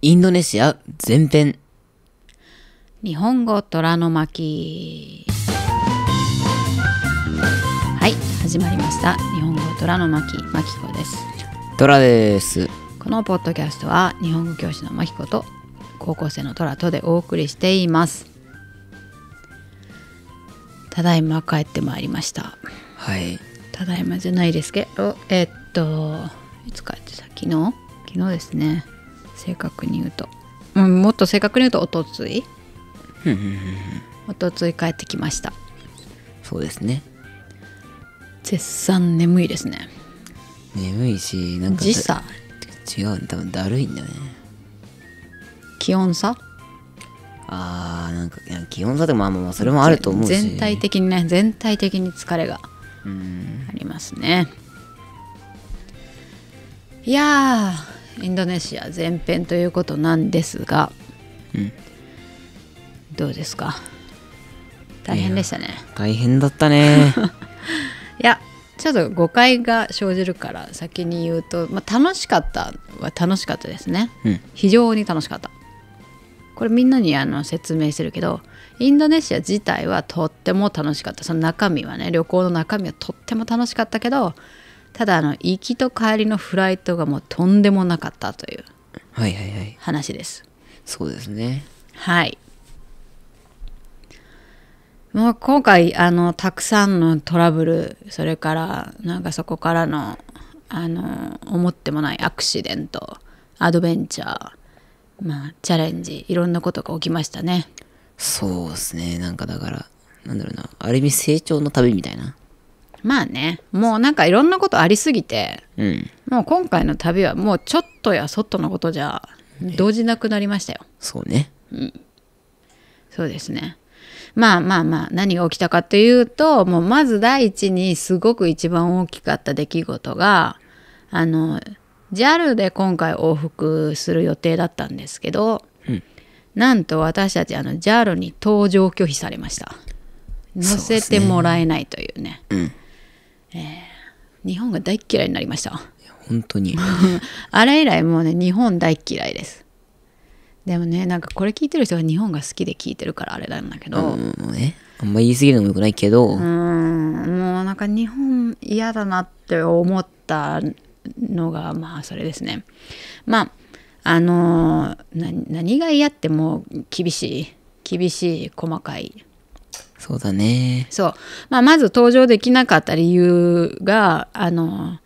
インドネシア前編日本語虎の巻はい始まりました日本語虎の巻巻子です虎ですこのポッドキャストは日本語教師の巻子と高校生の虎とでお送りしていますただいま帰ってまいりましたはいただいまじゃないですけどえっといつ帰ってた昨日昨日ですね正確に言うと、うん、もっと正確に言うとおとついおとつい帰ってきましたそうですね絶賛眠いですね眠いしなんか時差違う多分だるいんだよね気温差あーなんか気温差でもまあまあそれもあると思うし全体的にね全体的に疲れがありますねいやーインドネシア全編ということなんですが、うん、どうですか大変でしたね大変だったね いやちょっと誤解が生じるから先に言うと、まあ、楽しかったは楽しかったですね、うん、非常に楽しかったこれみんなにあの説明してるけどインドネシア自体はとっても楽しかったその中身はね旅行の中身はとっても楽しかったけどただあの行きと帰りのフライトがもうとんでもなかったというはいはいはい話です、そうですねはいもう今回あのたくさんのトラブルそれからなんかそこからのあの思ってもないアクシデントアドベンチャー、まあ、チャレンジいろんなことが起きましたねそうですねなんかだからなんだろうなある意味成長の旅みたいなまあねもうなんかいろんなことありすぎて、うん、もう今回の旅はもうちょっとやそっとのことじゃ動じなくなりましたよ。そうね、うん、そうですね。まあまあまあ何が起きたかというともうまず第一にすごく一番大きかった出来事があの JAL で今回往復する予定だったんですけど、うん、なんと私たちあの JAL に搭乗拒否されました乗せてもらえないというね。うねうんえー、日本が大嫌いになりました本当に あれ以来もうね日本大嫌いですでもねなんかこれ聞いてる人が日本が好きで聞いてるからあれなんだけど、うん、あんま言い過ぎるのもよくないけどうんもうなんか日本嫌だなって思ったのがまあそれですねまああのー、何が嫌ってもう厳しい厳しい細かいそうだね。そう。まあ、まず登場できなかった理由が、あの、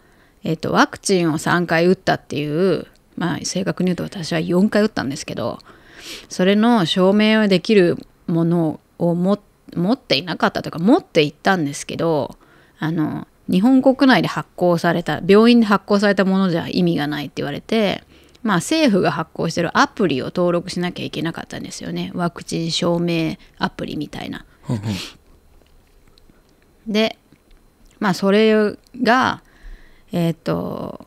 えっ、ー、と、ワクチンを3回打ったっていう、まあ、正確に言うと私は4回打ったんですけど、それの証明をできるものを持っていなかったというか、持っていったんですけど、あの、日本国内で発行された、病院で発行されたものじゃ意味がないって言われて、まあ、政府が発行してるアプリを登録しなきゃいけなかったんですよねワクチン証明アプリみたいな。でまあそれがえっ、ー、と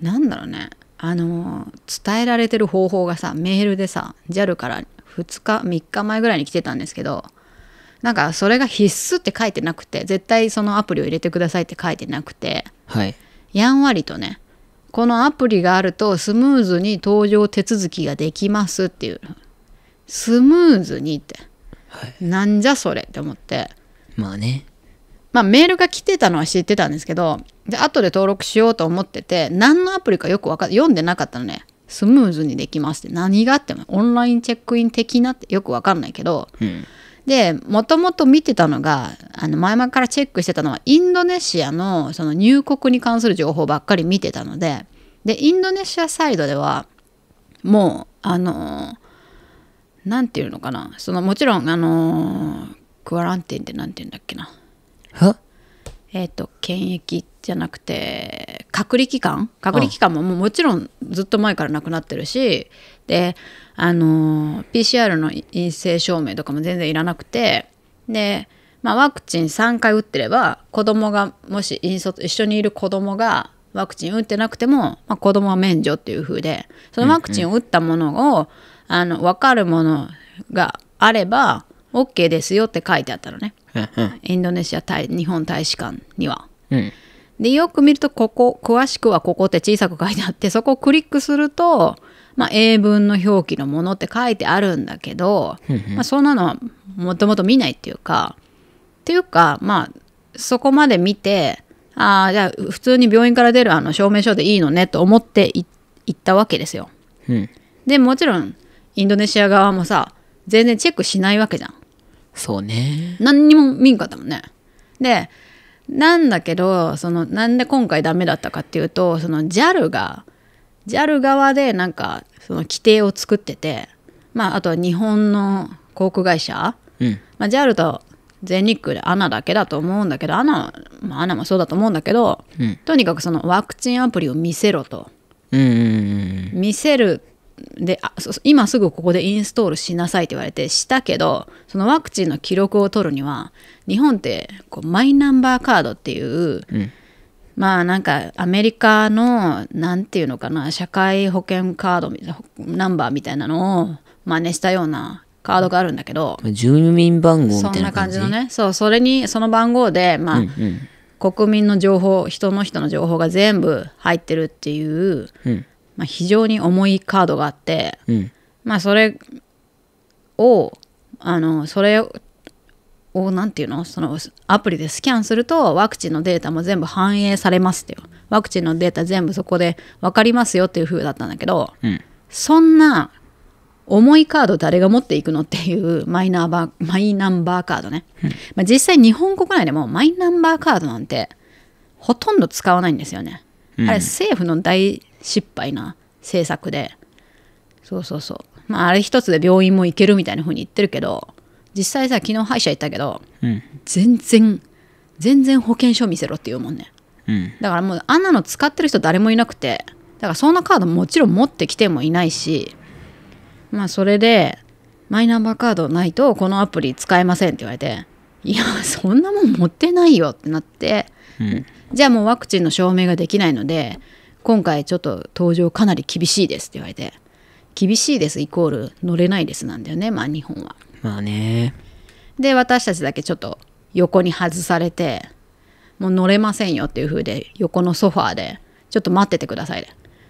なんだろうねあの伝えられてる方法がさメールでさ JAL から2日3日前ぐらいに来てたんですけどなんかそれが必須って書いてなくて絶対そのアプリを入れてくださいって書いてなくて、はい、やんわりとねこのアプリがあるとスムーズに登場手続きができますっていうスムーズにって、はい、なんじゃそれって思ってまあねまあメールが来てたのは知ってたんですけどで後で登録しようと思ってて何のアプリかよくか読んでなかったのねスムーズにできますって何があってもオンラインチェックイン的なってよく分かんないけど、うんでもともと見てたのがあの前々からチェックしてたのはインドネシアのその入国に関する情報ばっかり見てたのででインドネシアサイドではもうあの何て言うのかなそのもちろんあのクアランティンって何て言うんだっけなえっ、ー、と検疫じゃなくて隔離期間隔離期間もももちろんずっと前からなくなってるしであの PCR の陰性証明とかも全然いらなくてで、まあ、ワクチン3回打ってれば子供がもし一緒にいる子供がワクチン打ってなくても、まあ、子供は免除っていう風でそのワクチンを打ったものを、うんうん、あの分かるものがあれば OK ですよって書いてあったのねインドネシア対日本大使館には。うんで、よく見ると、ここ、詳しくはここって小さく書いてあって、そこをクリックすると、まあ、英文の表記のものって書いてあるんだけど、まあ、そんなのはもともと見ないっていうか、っていうか、まあ、そこまで見て、ああ、じゃあ、普通に病院から出るあの証明書でいいのねと思って行ったわけですよ。うん、で、もちろん、インドネシア側もさ、全然チェックしないわけじゃん。そうね。何にも見んかったもんね。で、なんだけどそのなんで今回ダメだったかっていうとその JAL が JAL 側でなんかその規定を作ってて、まあ、あとは日本の航空会社、うんまあ、JAL と全日空でアナだけだと思うんだけどアナ,、まあ、アナもそうだと思うんだけど、うん、とにかくそのワクチンアプリを見せろと。うんうんうん、見せるであ今すぐここでインストールしなさいって言われてしたけどそのワクチンの記録を取るには日本ってこうマイナンバーカードっていう、うん、まあなんかアメリカの何て言うのかな社会保険カードナンバーみたいなのを真似したようなカードがあるんだけど住民番号みたいなそんな感じのねそうそれにその番号でまあ、うんうん、国民の情報人の人の情報が全部入ってるっていう。うんまあ、非常に重いカードがあって、うん、まあそれをあのそれをてうのそのアプリでスキャンするとワクチンのデータも全部反映されますってよワクチンのデータ全部そこで分かりますよっていう風だったんだけど、うん、そんな重いカード誰が持っていくのっていう マイナンバーマイナンバーカードね、うん、まあ、実際日本国内でもマイナンバーカードなんてほとんど使わないんですよね、うん、あれ政府の大失敗な政策でそうそうそうまああれ一つで病院も行けるみたいな風に言ってるけど実際さ昨日歯医者行ったけど、うん、全然全然保険証見せろって言うもんね、うん、だからもうあんなの使ってる人誰もいなくてだからそんなカードもちろん持ってきてもいないしまあそれでマイナンバーカードないとこのアプリ使えませんって言われていやそんなもん持ってないよってなって、うん、じゃあもうワクチンの証明ができないので今回ちょっと登場かなり厳しいですって言われて厳しいですイコール乗れないですなんだよねまあ日本はまあねで私たちだけちょっと横に外されてもう乗れませんよっていう風で横のソファーでちょっと待っててくださいで、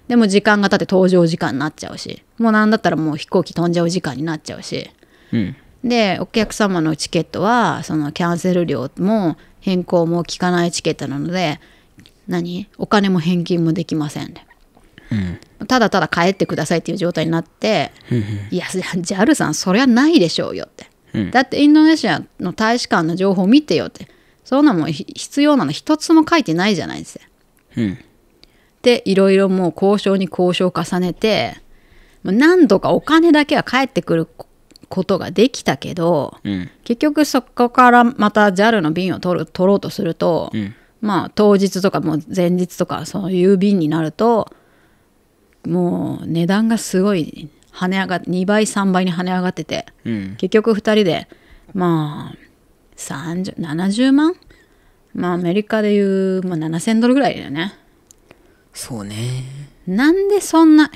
でも時間が経って搭乗時間になっちゃうしもう何だったらもう飛行機飛んじゃう時間になっちゃうし、うん、でお客様のチケットはそのキャンセル料も変更も効かないチケットなので何お金も返金もできませんで、うん、ただただ帰ってくださいっていう状態になって「いや JAL さんそりゃないでしょうよ」って、うん、だってインドネシアの大使館の情報見てよ」ってそんなもん必要なの一つも書いてないじゃないですか。うん、でいろいろもう交渉に交渉を重ねて何度かお金だけは返ってくることができたけど、うん、結局そこからまた JAL の便を取る取ろうとすると。うんまあ当日とかもう前日とかその郵便になるともう値段がすごい跳ね上が2倍3倍に跳ね上がってて、うん、結局2人でまあ70万まあアメリカでいう、まあ、7,000ドルぐらいだよねそうねなんでそんな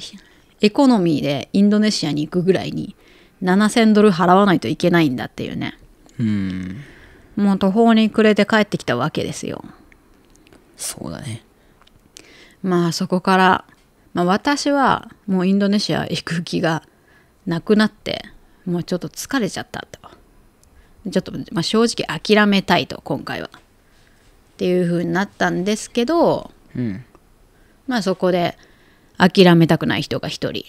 エコノミーでインドネシアに行くぐらいに7,000ドル払わないといけないんだっていうねうんもう途方に暮れて帰ってきたわけですよそうだね。まあそこから、まあ、私はもうインドネシア行く気がなくなってもうちょっと疲れちゃったと。ちょっと、まあ、正直諦めたいと今回は。っていうふうになったんですけど、うん、まあそこで諦めたくない人が一人。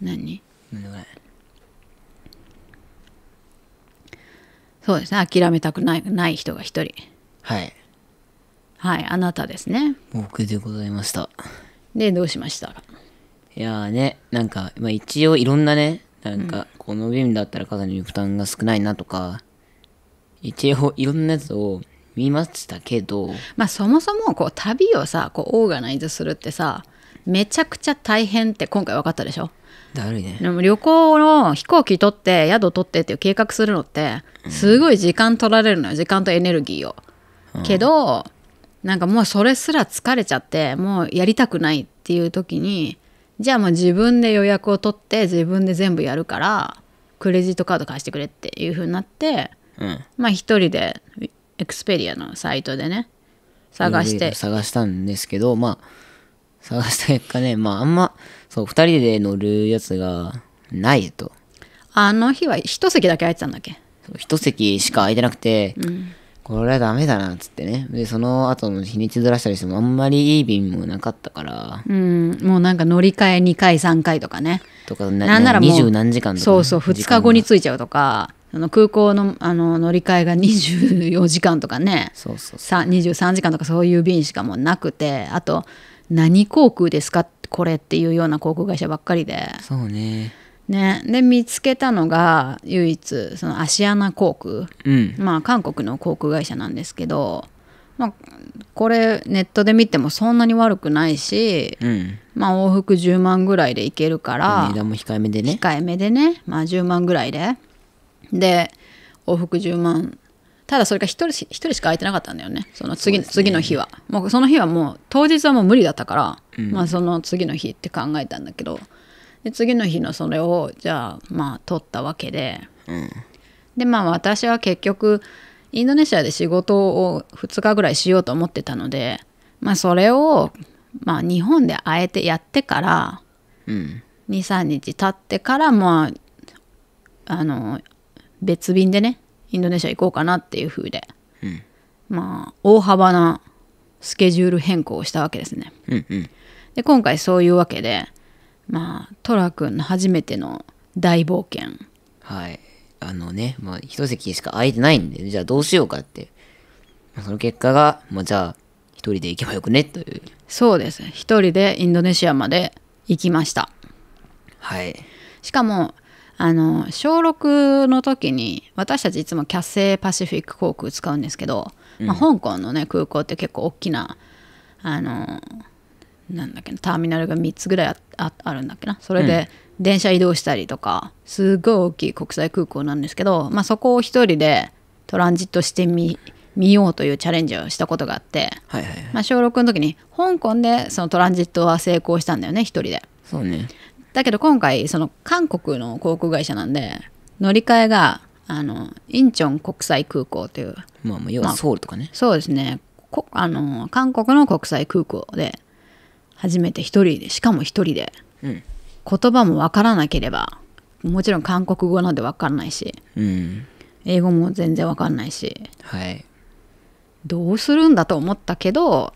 何そうですね諦めたくないない人が一人。はいはいあなたですね僕でございましたでどうしましたいやーねなんか、まあ、一応いろんなねなんか、この便ムだったら肩に負担が少ないなとか一応いろんなやつを見ましたけどまあそもそもこう旅をさこうオーガナイズするってさめちゃくちゃ大変って今回分かったでしょだるいねでも旅行の飛行機取って宿取ってっていう計画するのってすごい時間取られるのよ時間とエネルギーを。けど、うん、なんかもうそれすら疲れちゃってもうやりたくないっていう時にじゃあもう自分で予約を取って自分で全部やるからクレジットカード貸してくれっていう風になって、うん、まあ一人でエクスペリアのサイトでね探して探したんですけどまあ探した結果ねまああんまそう2人で乗るやつがないとあの日は1席だけ空いてたんだっけ1席しか空いてなくて、うんこれはダメだなっつってねでその後の日にちずらしたりしてもあんまりいい便もなかったからうんもうなんか乗り換え2回3回とかねとかなんならもう2何時間とか、ね、そうそう2日後に着いちゃうとかあの空港のあの乗り換えが24時間とかねそうそうそう23時間とかそういう便しかもなくてあと何航空ですかこれっていうような航空会社ばっかりでそうねね、で見つけたのが唯一そのアシアナ航空、うん、まあ韓国の航空会社なんですけど、まあ、これネットで見てもそんなに悪くないし、うん、まあ往復10万ぐらいで行けるから値段も控えめでね控えめでね、まあ、10万ぐらいでで往復10万ただそれが1人 ,1 人しか空いてなかったんだよねその次,、ね、次の日はもうその日はもう当日はもう無理だったから、うん、まあその次の日って考えたんだけどで次の日のそれをじゃあまあ取ったわけで、うん、でまあ私は結局インドネシアで仕事を2日ぐらいしようと思ってたので、まあ、それを、まあ、日本であえてやってから、うん、23日経ってからまああの別便でねインドネシア行こうかなっていう風で、うん、まあ大幅なスケジュール変更をしたわけですね。うんうん、で今回そういうわけでまあトラ君の初めての大冒険はいあのね、まあ、一席しか空いてないんでじゃあどうしようかってその結果が、まあ、じゃあ一人で行けばよくねというそうです一人でインドネシアまで行きましたはいしかもあの小6の時に私たちいつもキャッセーパシフィック航空使うんですけど、うん、まあ、香港のね空港って結構大きなあのなんだっけターミナルが3つぐらいああるんだっけなそれで電車移動したりとかすごい大きい国際空港なんですけど、まあ、そこを1人でトランジットしてみ見ようというチャレンジをしたことがあって、はいはいはい、まあ、小6の時に香港でそのトランジットは成功したんだよね1人でそうねだけど今回その韓国の航空会社なんで乗り換えがあのインチョン国際空港というまあまあ要はソウルとかね、まあ、そうですねあの韓国の国際空港で初めて一人でしかも一人で、うん、言葉もわからなければもちろん韓国語なんてわかんないし、うん、英語も全然わかんないし、はい、どうするんだと思ったけど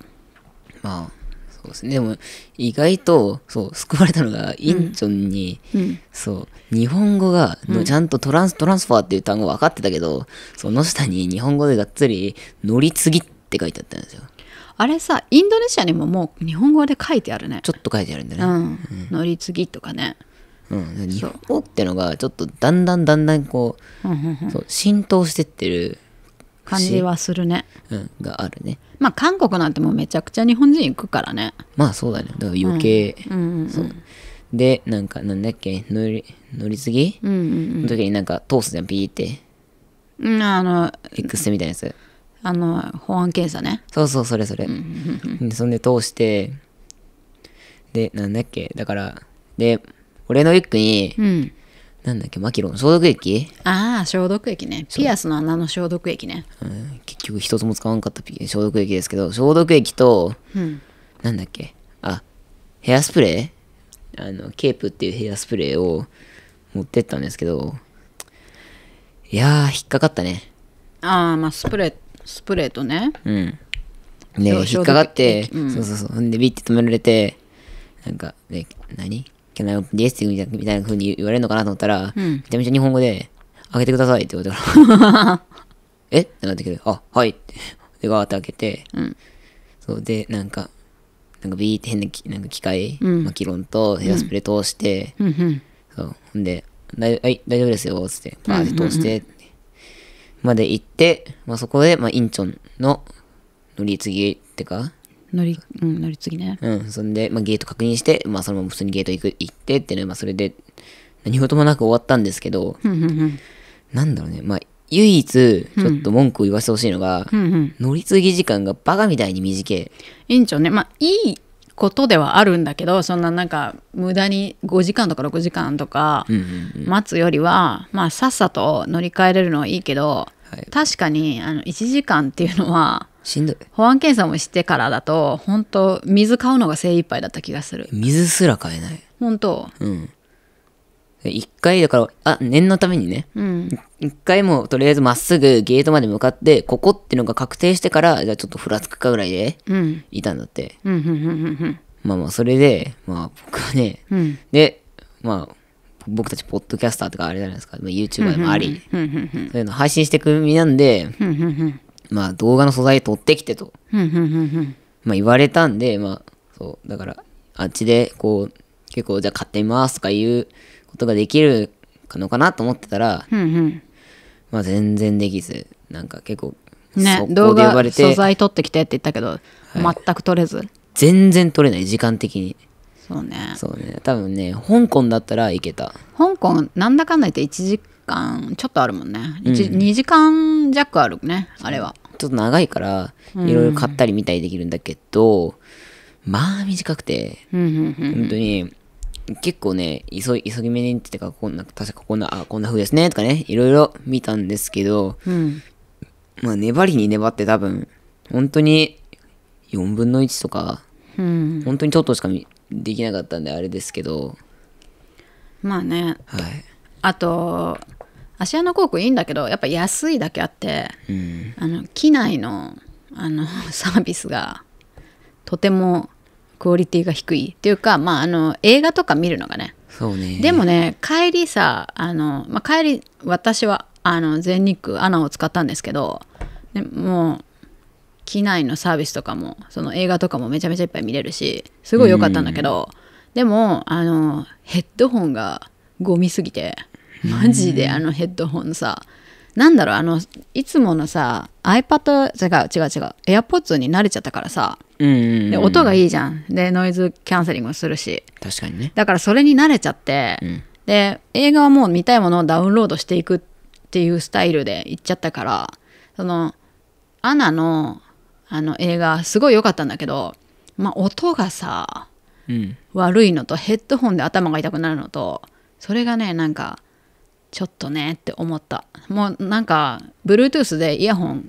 まあそうですねでも意外とそう救われたのがインチョンに、うん、そう日本語が、うちゃんとトラントランスファーっていう単語分かってたけどその下に日本語でがっつり「乗り継ぎ」って書いてあったんですよ。あれさインドネシアにももう日本語で書いてあるねちょっと書いてあるんだね、うんうん、乗り継ぎとかねうん、日本語ってのがちょっとだんだんだんだんこう,、そう浸透してってる感じはするね、うん、があるねまあ韓国なんてもうめちゃくちゃ日本人行くからねまあそうだねだから余計、そうでなんかなんだっけ乗り乗り継ぎ、うんうんうん、の時になんか通すじゃんピーって、うん、あのス線みたいなやつあの保安検査ねそうそうそれそれ、でそんで通してでなんだっけだからで俺のリュックに、うん、なんだっけマキロン消毒液ああ消毒液ねピアスの穴の消毒液ね、うん、結局一つも使わんかった消毒液ですけど消毒液と、うん、なんだっけあヘアスプレーあのケープっていうヘアスプレーを持ってったんですけどいやー引っかかったねああまあスプレースプレーとねうんで引っかかって、うん、そうそうそうでビッて止められてなんか「で何 Can I o p みたいなふうに言われるのかなと思ったら、うん、めちゃめちゃ日本語で「開けてください」って言われたから「えっ?」ってなったけど「あはい」ってでガーって開けて、うん、そうでなんかなんかビーって変ななんか機械、うん、マキロンとヘアスプレー通して、うん、そうほんで「はい大丈夫ですよ」っつってバーって通して、うんうんうんまで行って、まあ、そこで、まあ、インチョンの乗り継ぎってか乗り,、うん、乗り継ぎねうんそんで、まあ、ゲート確認して、まあ、そのまま普通にゲート行く行ってっていうのは、まあ、それで何事もなく終わったんですけどなんだろうねまあ唯一ちょっと文句を言わせてほしいのが、ん乗り継ぎ時間がバカみたいに短い。インチョンねまあいいことではあるんだけどそんななんか無駄に5時間とか6時間とか待つよりは、まあさっさと乗り換えれるのはいいけど、はい、確かにあの1時間っていうのはしんどい保安検査もしてからだと本当水買うのが精一杯だった気がする水すら買えない本当、うん、一回、だから、あ、念のためにね、うん、回もとりあえずまっすぐゲートまで向かって、ここってのが確定してから、じゃあちょっとふらつくかぐらいで、いたんだって。まあまあ、それで、まあ僕はね、うん、で、まあ、僕たちポッドキャスターとかあれじゃないですか、まあ、YouTuber もあり、そういうの配信してく身なんで、まあ動画の素材撮ってきてと、まあ言われたんで、まあ、そう、だから、あっちで、こう、結構じゃあ買ってみますとか言うことができるのかなと思ってたら、うんうん、まあ全然できずなんか結構ね動画素材取ってきてって言ったけど、はい、全く取れず全然取れない時間的にそうねそうね多分ね香港だったらいけた香港なんだかんだ言って1時間ちょっとあるもんね、うん、2時間弱あるねあれはちょっと長いからいろいろ買ったり見たりできるんだけど、うん、まあ短くて、んうんうんうん、本当に結構ね、急ぎ、急ぎ目にってか、こんな、確かこんな、あ、こんな風ですね、とかね、いろいろ見たんですけど、うん、まあ、粘りに粘って多分、本当に4分の1とか、うん、本当にちょっとしかできなかったんで、あれですけど。まあね。はい。あと、芦屋の航空いいんだけど、やっぱ安いだけあって、うん、あの、機内の、あの、サービスが、とても、クオリティが低いっていうか、まあ、あの映画とか見るのがねそうねでもね帰りさあの、まあ、帰り私はあの全日空アナを使ったんですけど、でもう機内のサービスとかもその映画とかもめちゃめちゃいっぱい見れるしすごい良かったんだけど、でもあのヘッドホンがゴミすぎてマジであのヘッドホンさ、なんだろうあのいつものさ iPad 違う違う違う AirPods に慣れちゃったからさ、うんうんうん、で音がいいじゃんでノイズキャンセリングもするし確かにねだからそれに慣れちゃって、うん、で映画はもう見たいものをダウンロードしていくっていうスタイルで行っちゃったからそのアナのあの映画すごい良かったんだけど、まあ、音がさ、うん、悪いのとヘッドホンで頭が痛くなるのとそれがねなんかちょっとねって思った。もうなんか、Bluetooth でイヤホン、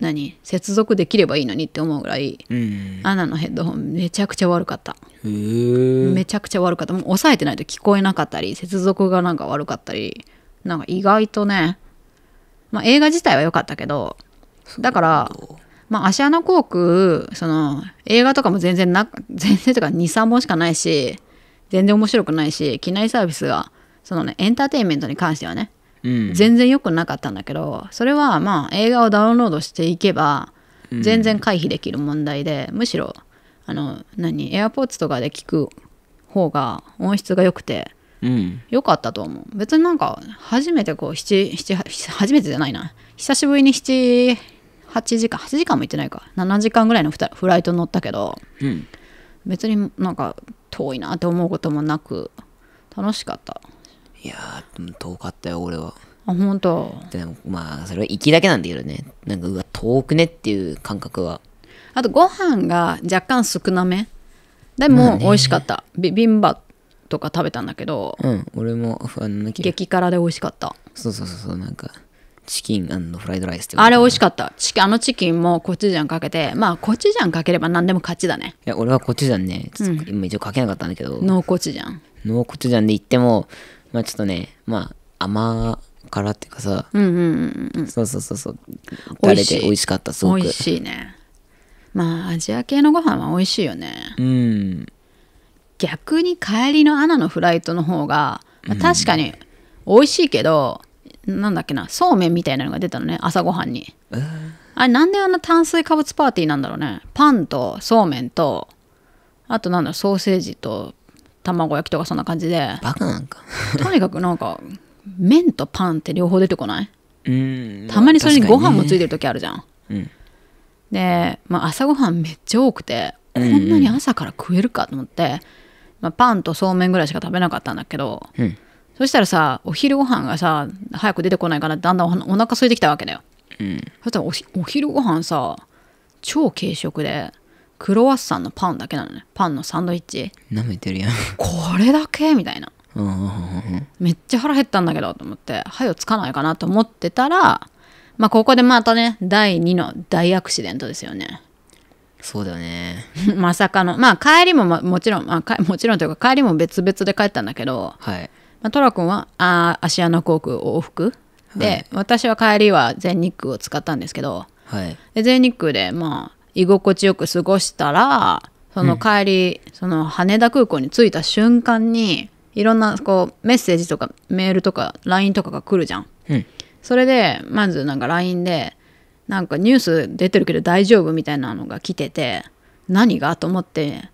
何接続できればいいのにって思うぐらい、うん、アナのヘッドホンめちゃくちゃ悪かっためちゃくちゃ悪かったもう抑えてないと聞こえなかったり接続がなんか悪かったりなんか意外とね、まあ、映画自体は良かったけどだからまあ、芦屋のナ航空その映画とかも全然な全然とか23本しかないし全然面白くないし機内サービスがそのねエンターテインメントに関してはね、うん、全然良くなかったんだけどそれはまあ映画をダウンロードしていけば全然回避できる問題で、むしろあの何 AirPods とかで聞く方が音質が良くて良、うん、かったと思う別になんか初めてこう七七初めてじゃないな久しぶりに78時間8時間も行ってないか7時間ぐらいのフライト乗ったけど、うん、別になんか遠いなって思うこともなく楽しかったいやー、遠かったよ、俺は。あ、本当。でも、まあ、それは行きだけなんだけどね。なんか、うわ、遠くねっていう感覚は。あと、ご飯が若干少なめ。でも、美味しかった。ビビンバとか食べたんだけど。うん、俺も、あの、激辛で美味しかった。そうそうそう、なんか。チキンフライドライスってあれ美味しかったチキあのチキンもコチュジャンかけてまあコチュジャンかければ何でも勝ちだねいや俺はコチュジャンね、今一応かけなかったんだけどノーコチュジャンノーコチュジャンで言ってもまあちょっとね、まあ甘辛っていうかさ、うんうんうんうん。そうそうそうそう、垂れて美味しかった、すごく。美味しいね。まあアジア系のご飯は美味しいよね。うん。逆に帰りのアナのフライトの方が、まあ確かに美味しいけど、なんだっけな、そうめんみたいなのが出たのね、朝ごはんに。あれなんであんな炭水化物パーティーなんだろうね。パンとそうめんと、あとなんだろう、ソーセージと卵焼きとかそんな感じでバカなんかとにかくなんか麺とパンって両方出てこないうんたまにそれにご飯もついてる時あるじゃん、うん、で、まあ、朝ごはんめっちゃ多くてこんなに朝から食えるかと思って、まあ、パンとそうめんぐらいしか食べなかったんだけど、うん、そしたらさお昼ご飯がさ早く出てこないからだんだんおお腹空いてきたわけだよ、うん、そしたらおお昼ご飯さ超軽食でクロワッサンのパンだけなのねパンのサンドイッチなめてるやんこれだけみたいなめっちゃ腹減ったんだけどと思ってはよつかないかなと思ってたらまあここでまたね第2の大アクシデントですよねそうだよね まさかのまあ帰りもももちろん、まあ、もちろんというか帰りも別々で帰ったんだけど、はいまあ、トラ君はあ芦屋の航空往復で、はい、私は帰りは全日空を使ったんですけど、はい、で全日空でまあ居心地よく過ごしたらその帰り、うん、その羽田空港に着いた瞬間にいろんなこうメッセージとかメールとか LINE とかが来るじゃん、うん、それでまずなんか LINE でなんかニュース出てるけど大丈夫みたいなのが来てて何がと思って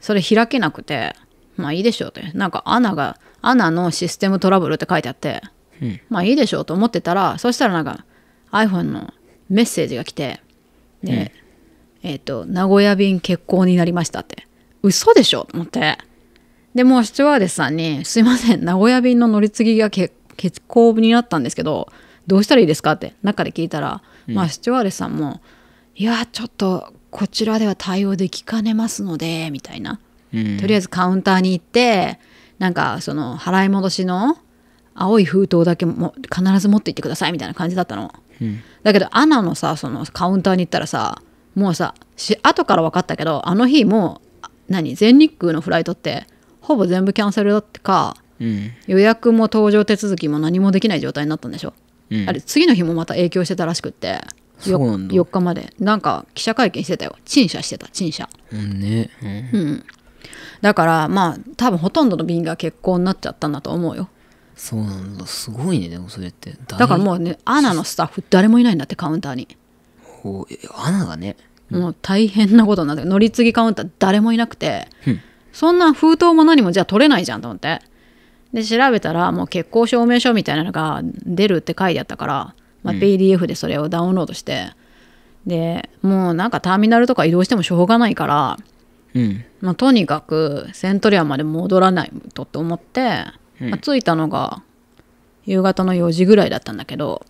それ開けなくてまあいいでしょうってなんかアナがアナのシステムトラブルって書いてあって、うん、まあいいでしょうと思ってたらそしたらなんか iPhone のメッセージが来てで、うんえっ、ー、と、名古屋便欠航になりましたって。嘘でしょと思って。でも、シチュワーデスさんに、すいません、名古屋便の乗り継ぎが欠航になったんですけど、どうしたらいいですかって中で聞いたら、うん、まあ、シチュワーデスさんも、いや、ちょっと、こちらでは対応できかねますので、みたいな。うん、とりあえずカウンターに行って、なんか、その、払い戻しの青い封筒だけも必ず持って行ってください、みたいな感じだったの。うん、だけど、アナのさ、そのカウンターに行ったらさ、もうさし後から分かったけどあの日もう何全日空のフライトってほぼ全部キャンセルだってか、うん、予約も搭乗手続きも何もできない状態になったんでしょ、うん、あれ次の日もまた影響してたらしくって 4, 4, 日までなんか記者会見してたよ陳謝してた陳謝、うんね、うん、うん、だからまあ多分ほとんどの便が欠航になっちゃったんだと思うよそうなんだすごいねでもそれってだからもうねアナのスタッフ誰もいないんだってカウンターにほうアナがねもう大変なことになって乗り継ぎカウンター誰もいなくて、うん、そんな封筒も何もじゃあ取れないじゃんと思ってで調べたらもう結婚証明書みたいなのが出るって書いてあったから、まあ、PDF でそれをダウンロードして、うん、でもうなんかターミナルとか移動してもしょうがないから、うんまあ、とにかくセントリアまで戻らないとって思って、うん、まあ、着いたのが夕方の4時ぐらいだったんだけど、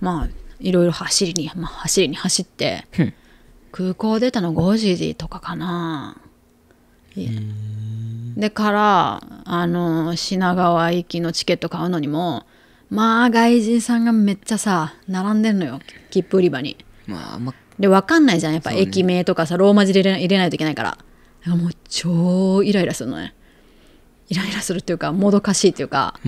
まあいろいろ走りに、まあ、走りに走って、うん、空港出たの5時とかかな。でからあの品川行きのチケット買うのにもまあ外人さんがめっちゃさ並んでんのよ切符売り場に。まあ、あで分かんないじゃんやっぱ駅名とかさ、ね、ローマ字で入れないといけないから。もう超イライラするのね。イライラするっていうかもどかしいっていうか、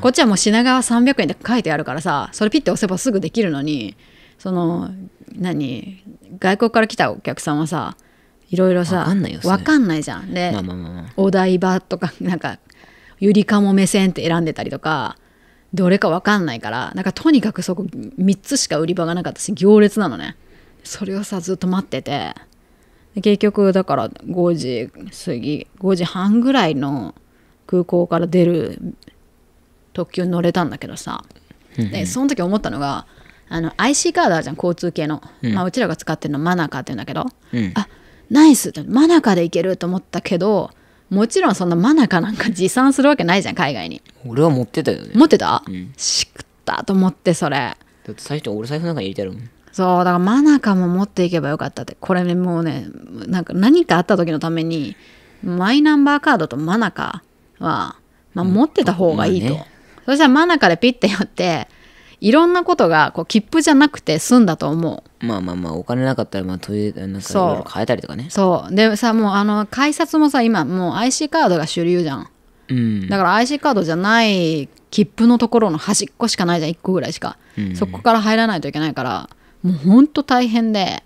こっちはもう品川300円って書いてあるからさそれピッて押せばすぐできるのにその何外国から来たお客さんはさいろいろさわかんない、かんないじゃんで、お台場とかなんかゆりかも目線って選んでたりとかどれかわかんないからなんかとにかくそこ3つしか売り場がなかったし行列なのねそれをさずっと待ってて結局だから5時過ぎ5時半ぐらいの空港から出る特急に乗れたんだけどさ、でその時思ったのがあの IC カードあるじゃん交通系の、うん、まあ、うちらが使ってるのマナカって言うんだけど、うん、あナイスってマナカで行けると思ったけどもちろんそんなマナカなんか持参するわけないじゃん海外に俺は持ってたよね持ってた、うん、しくったと思ってそれだって最初俺財布の中に入れてるもんそうだからマナカも持っていけばよかったってこれねもうねなんか何かあった時のためにマイナンバーカードとマナカは、まあ、持ってた方がいいと、うんね、そしたら真ん中でピッてやっていろんなことがこう切符じゃなくて済んだと思うまあまあまあお金なかったらまあとりあえずいろいろ変えたりとかねそうでさもうあの改札もさ今もう IC カードが主流じゃん、うん、だから IC カードじゃない切符のところの端っこしかないじゃん1個ぐらいしか、うん、そこから入らないといけないからもうほんと大変で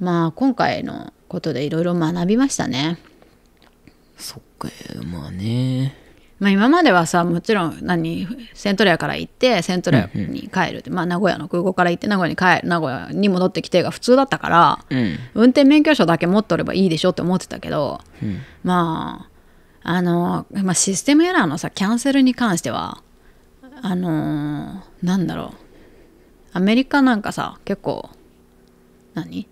まあ今回のことでいろいろ学びましたねそっまあねまあ今まではさもちろん何セントレアから行ってセントレアに帰るって、まあ、名古屋の空港から行って名古屋に帰る名古屋に戻ってきてが普通だったから、うん、運転免許証だけ持っとればいいでしょって思ってたけど、うん、まああの、まあ、システムエラーのさキャンセルに関してはあのなんだろうアメリカなんかさ結構何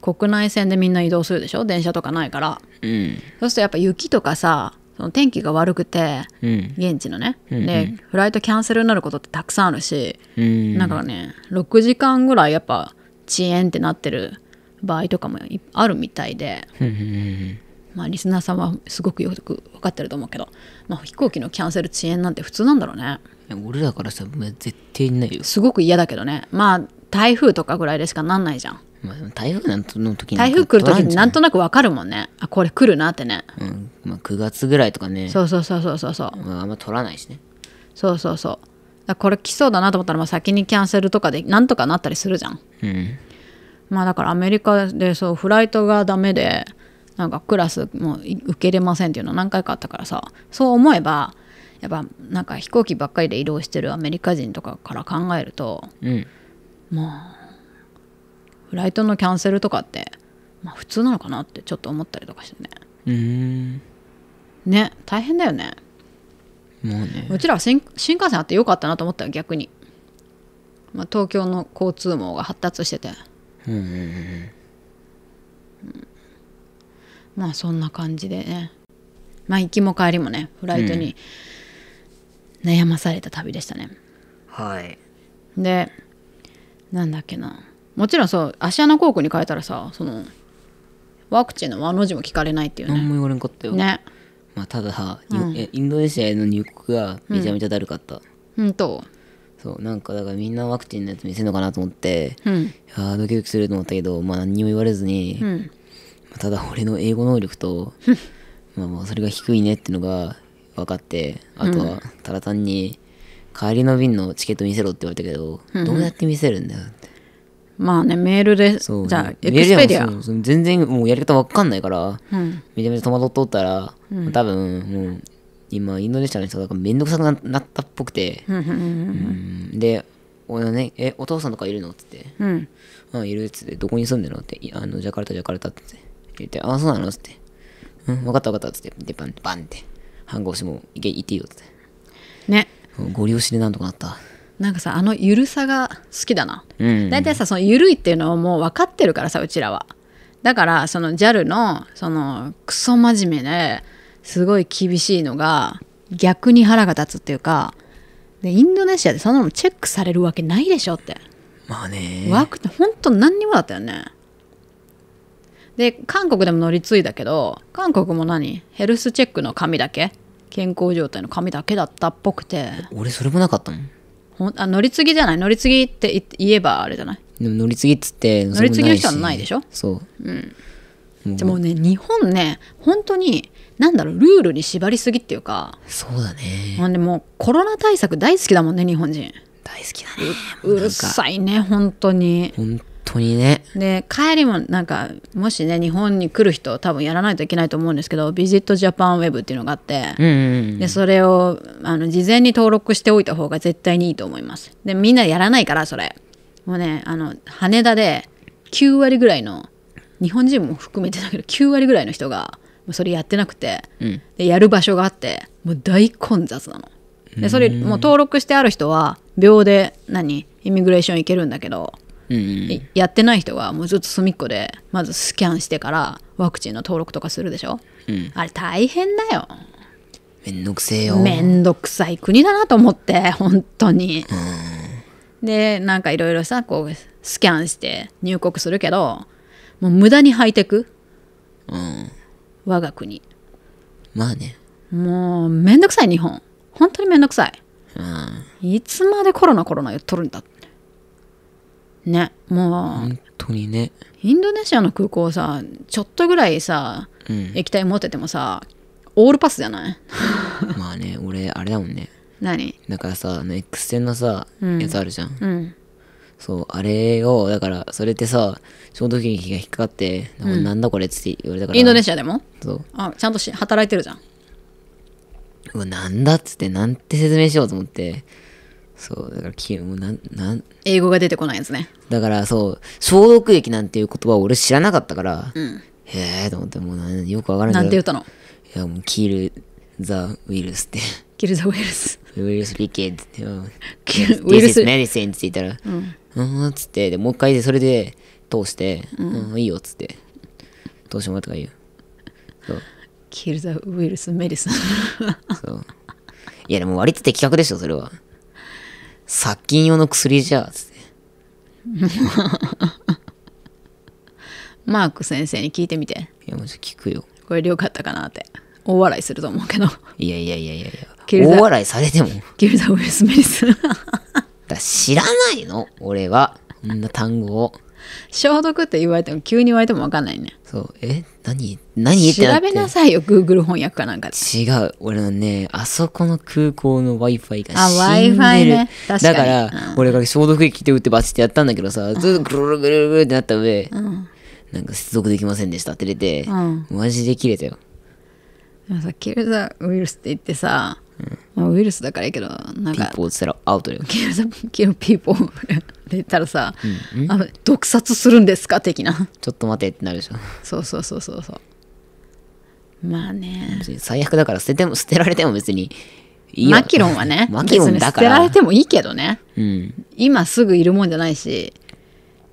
国内線でみんな移動するでしょ電車とかないから、うん、そうするとやっぱ雪とかさその天気が悪くて、うん、現地のね、うんうん、でフライトキャンセルになることってたくさんあるし、うん、なんかね6時間ぐらいやっぱ遅延ってなってる場合とかもあるみたいで、うんんまあリスナーさんはすごくよく分かってると思うけど、まあ、飛行機のキャンセル遅延なんて普通なんだろうね俺だからさ絶対にないよすごく嫌だけどねまあ台風とかぐらいでしかなんないじゃんまあ、台風なんの時台風来る時なんとなくわかるもんねあこれ来るなってね、うんまあ、9月ぐらいとかねそうそうそうそうそうそう、まあ、あんま取らないしねそうそうそうこれ来そうだなと思ったら、まあ、先にキャンセルとかでなんとかなったりするじゃん、うん、まあだからアメリカでそうフライトがダメでなんかクラスもう受けれませんっていうの何回かあったからさそう思えばやっぱなんか飛行機ばっかりで移動してるアメリカ人とかから考えると、うん、まあフライトのキャンセルとかって、まあ、普通なのかなってちょっと思ったりとかしてねうんね大変だよねもうねうちらは新新幹線あってよかったなと思ったよ逆に、まあ、東京の交通網が発達しててうんうんまあそんな感じでねまあ行きも帰りもねフライトに悩まされた旅でしたね、うん、はいでなんだっけなもちろんそう芦屋の高校に変えたらさそのワクチンの和の字も聞かれないっていう何も言われんかったよ、ねまあ、ただ、うんインドネシアへの入国がめちゃめちゃだるかった、うんとそうなんかだからみんなワクチンのやつ見せるのかなと思って、うんいやドキドキすると思ったけどまあ何にも言われずに、うんまあただ俺の英語能力と まあまあそれが低いねってのが分かってあとはただ単に帰りの便のチケット見せろって言われたけど、どうやって見せるんだよってまあねメールでそうじゃあエクスペディアそうそう全然もうやり方わかんないから、うんめちゃめちゃ戸惑っとったら、多分もう今インドネシアの人がめんどくさくななったっぽくて、うんで俺はね「えお父さんとかいるの?」っつってうんあいる」っつって「どこに住んでるの?」ってあのジャカルタジャカルタ」っつって言って「あそうなの?」っつって「うん分かった分かった」っつってでバンバンって半号しも行け行っていいよっつってねうんご利用しでなんとかなったなんかさあのゆるさが好きだな、うんうん、大体さそのゆるいっていうのをもう分かってるからさうちらはだからその JAL のそのクソ真面目ですごい厳しいのが逆に腹が立つっていうかでインドネシアでそんなのチェックされるわけないでしょってまあねワークって本当何にもだったよねで韓国でも乗り継いだけど韓国も何ヘルスチェックの紙だけ健康状態の紙だけだったっぽくて俺それもなかったもんあ乗り継ぎじゃない乗り継ぎって言えばあれじゃないでも乗り継ぎっつって乗り継ぎの人はないでしょそう、うん、でもね日本ね本当になんだろうルールに縛りすぎっていうかそうだねあでもコロナ対策大好きだもんね日本人大好きだねうるさいね本当に本当にねで帰りもなんかもしね日本に来る人多分やらないといけないと思うんですけどビジットジャパンウェブっていうのがあって、うんうんうん、でそれをあの事前に登録しておいた方が絶対にいいと思いますでみんなやらないからそれもうねあの羽田で9割ぐらいの日本人も含めてだけど9割ぐらいの人がそれやってなくて、うん、でやる場所があってもう大混雑なのでそれもう登録してある人は秒で何イミグレーション行けるんだけどやってない人はもうずっと隅っこでまずスキャンしてからワクチンの登録とかするでしょ、うん、あれ大変だよめんどくせえよめんどくさい国だなと思って本当に、うん、でなんかいろいろさこうスキャンして入国するけどもう無駄にハイテク、うん、我が国まあねもうめんどくさい日本本当にめんどくさい、うん、いつまでコロナコロナ言っとるんだっねもう本当にねインドネシアの空港さちょっとぐらいさ、うん、液体持っててもさオールパスじゃない まあね俺あれだもんね何だからさあの X 線のさ、うん、やつあるじゃん、うん、そうあれをだからそれってさ消毒液が引っかかって「うん、なんだこれ」っつって言われたからインドネシアでもそうあちゃんとし働いてるじゃんうわなんだっつってなんて説明しようと思ってそうだからきもなんなん英語が出てこないやつねだからそう消毒液なんていう言葉を俺知らなかったから、うんへえと思ってもうなよくわからなないんて言ったのいやもうキル・ザ・ウイルスってキルザウイルスウイルス・リケッドってうんキルウイルスメディセンって言ったらうんうんっつってでもう一回でそれで通してうん、いいよっつって通してもらったからいいよそうキルザウイルスメディスン そういやでも割と的確でしょそれは殺菌用の薬じゃあ、って。マーク先生に聞いてみて。いや、もう聞くよ。これでよかったかなって。大笑いすると思うけど。いやいやいやいやいや。大笑いされても。ギルダ・ウィス・メリス。だ知らないの俺は。こんな単語を。消毒って言われても急に言われても分かんないねそうえ何何ってな調べなさいよ Google 翻訳かなんかで違う俺はねあそこの空港の w i f i があ死んでる Wi-Fi ね確かだから、俺が消毒液て打ってバチってやったんだけどさずっとぐるぐるぐるぐるってなった上、んなんか接続できませんでしたって出て、うんマジで切れたよさキルザウイルスって言ってさまあ、ウイルスだからいいけどなんか people たらアウトだよ で言ったらさ、うん、あの毒殺するんですか的なちょっと待てってなるでしょそうそうそうそうそうまあね最悪だから捨てても捨てられても別にいいマキロンはね マキロンだから捨てられてもいいけどね、うん、今すぐいるもんじゃないし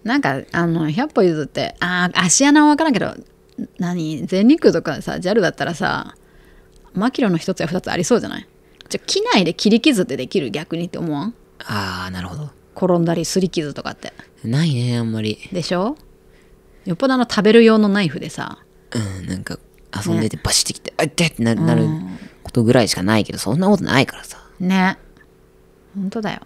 なんかあの100歩譲ってああ足穴は分からんけど何全日空とかさ JAL だったらさマキロンの1つや2つありそうじゃないじゃ機内で切り傷ってできる逆にって思わんああなるほど転んだりすり傷とかってないねあんまりでしょよっぽどあの食べる用のナイフでさうんなんか遊んでてバシッてきて、ね、あってってななることぐらいしかないけど、そんなことないからさね本当だよ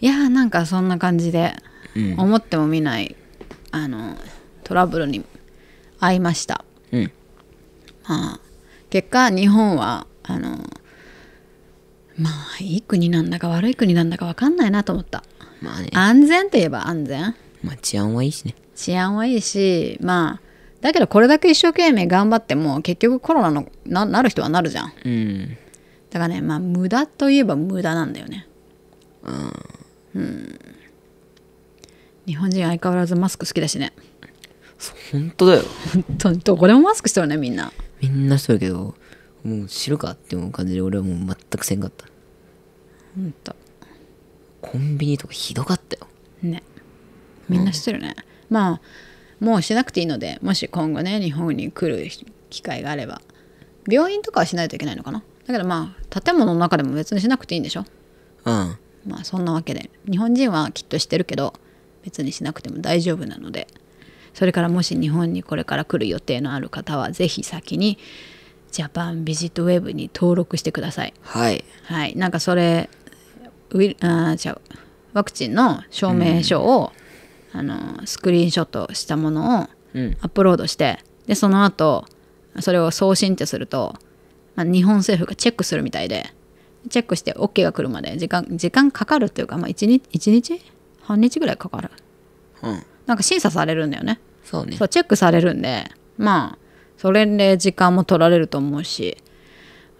いやーなんかそんな感じで、うん、思ってもみないあのトラブルに遭いました、うん、まあ結果日本はあのまあいい国なんだか悪い国なんだか分かんないなと思ったまあね安全といえば安全まあ治安はいいしね治安はいいしまあだけどこれだけ一生懸命頑張っても結局コロナのななる人はなるじゃんうんだからねまあ無駄といえば無駄なんだよねうんうん日本人相変わらずマスク好きだしねそう本当だよ本当にどこでもマスクしてるねみんなみんなそうやけどもう知るかっていう感じで俺はもう全くせんかったほんとコンビニとかひどかったよねみんな知ってるね、うん、まあもうしなくていいのでもし今後ね日本に来る機会があれば病院とかはしないといけないのかなだけどまあ建物の中でも別にしなくていいんでしょうんまあそんなわけで日本人はきっと知ってるけど別にしなくても大丈夫なのでそれからもし日本にこれから来る予定のある方は是非先にジャパンビジットウェブに登録してください。はい。はい。なんかそれ、ウィあじゃワクチンの証明書を、うん、あのスクリーンショットしたものをアップロードして、うん、でその後それを送信ってすると、まあ、日本政府がチェックするみたいでチェックして OK が来るまで時間時間かかるっていうか、まあ、1日 ,1 日半日ぐらいかかる、うん、なんか審査されるんだよねそうねそうチェックされるんでまあそれで時間も取られると思うし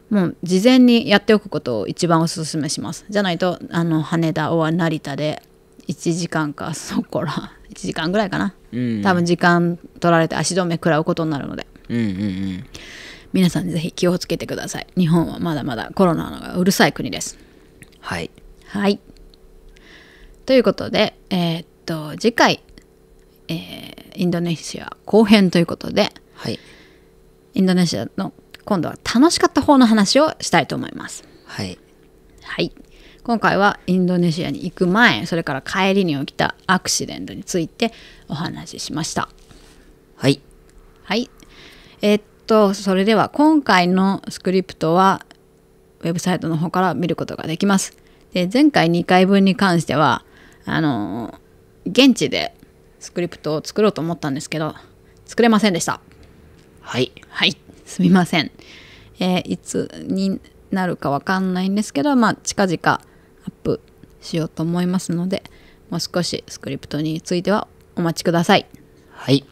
もう事前にやっておくことを一番おすすめしますじゃないとあの羽田は成田で1時間かそこら1 時間ぐらいかな、うん、多分時間取られて足止め食らうことになるので、うんうんうん、皆さんぜひ気をつけてください日本はまだまだコロナのがうるさい国ですはいはいということでえー、っと次回、えー、インドネシア後編ということではいインドネシアの今度は楽しかった方の話をしたいと思います。はい。はい。今回はインドネシアに行く前、それから帰りに起きたアクシデントについてお話ししました。はい。はい。えー、っと、それでは今回のスクリプトはウェブサイトの方から見ることができます。で、前回2回分に関しては、あの、現地でスクリプトを作ろうと思ったんですけど、作れませんでした。はい。はい。すみません。えー、いつになるかわかんないんですけど、まあ、近々アップしようと思いますので、もう少しスクリプトについてはお待ちください。はい。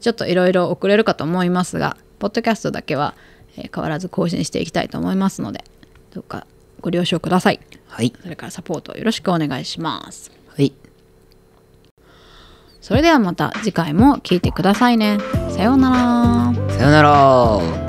ちょっといろいろ遅れるかと思いますが、ポッドキャストだけは、え変わらず更新していきたいと思いますので、どうかご了承ください。はい。それからサポートよろしくお願いします。はい。それではまた次回も聴いてくださいね。さようならさようなら